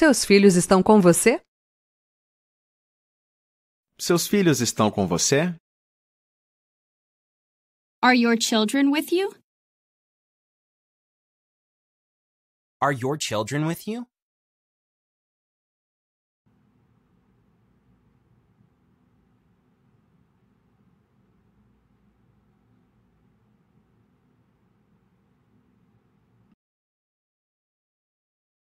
Seus filhos estão com você? Seus filhos estão com você? Are your children with you? Are your children with you?